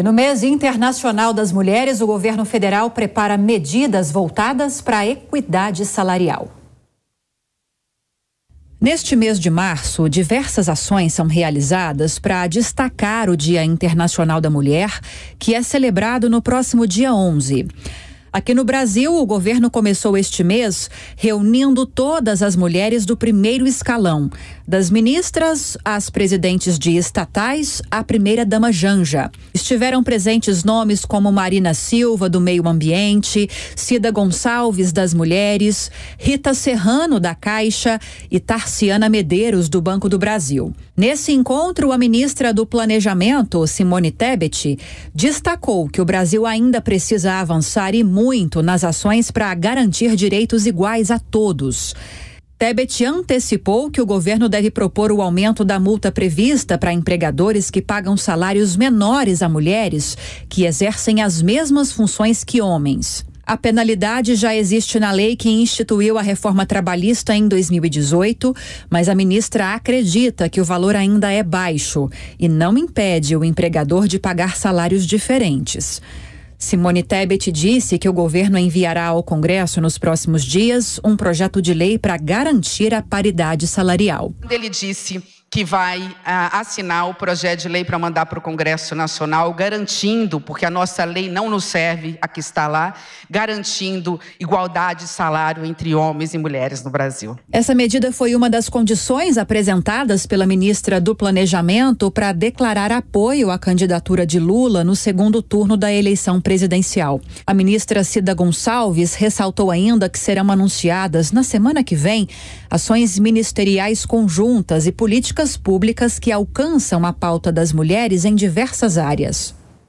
E no mês internacional das mulheres, o governo federal prepara medidas voltadas para a equidade salarial. Neste mês de março, diversas ações são realizadas para destacar o Dia Internacional da Mulher, que é celebrado no próximo dia 11. Aqui no Brasil, o governo começou este mês reunindo todas as mulheres do primeiro escalão, das ministras as presidentes de estatais, a primeira-dama Janja. Estiveram presentes nomes como Marina Silva, do Meio Ambiente, Cida Gonçalves, das Mulheres, Rita Serrano, da Caixa e Tarciana Medeiros, do Banco do Brasil. Nesse encontro, a ministra do Planejamento, Simone Tebet, destacou que o Brasil ainda precisa avançar e muito nas ações para garantir direitos iguais a todos. Tebet antecipou que o governo deve propor o aumento da multa prevista para empregadores que pagam salários menores a mulheres que exercem as mesmas funções que homens. A penalidade já existe na lei que instituiu a reforma trabalhista em 2018, mas a ministra acredita que o valor ainda é baixo e não impede o empregador de pagar salários diferentes. Simone Tebet disse que o governo enviará ao Congresso nos próximos dias um projeto de lei para garantir a paridade salarial. Ele disse que vai ah, assinar o projeto de lei para mandar para o Congresso Nacional, garantindo, porque a nossa lei não nos serve, a que está lá, garantindo igualdade de salário entre homens e mulheres no Brasil. Essa medida foi uma das condições apresentadas pela ministra do Planejamento para declarar apoio à candidatura de Lula no segundo turno da eleição presidencial. A ministra Cida Gonçalves ressaltou ainda que serão anunciadas na semana que vem ações ministeriais conjuntas e políticas políticas públicas que alcançam a pauta das mulheres em diversas áreas.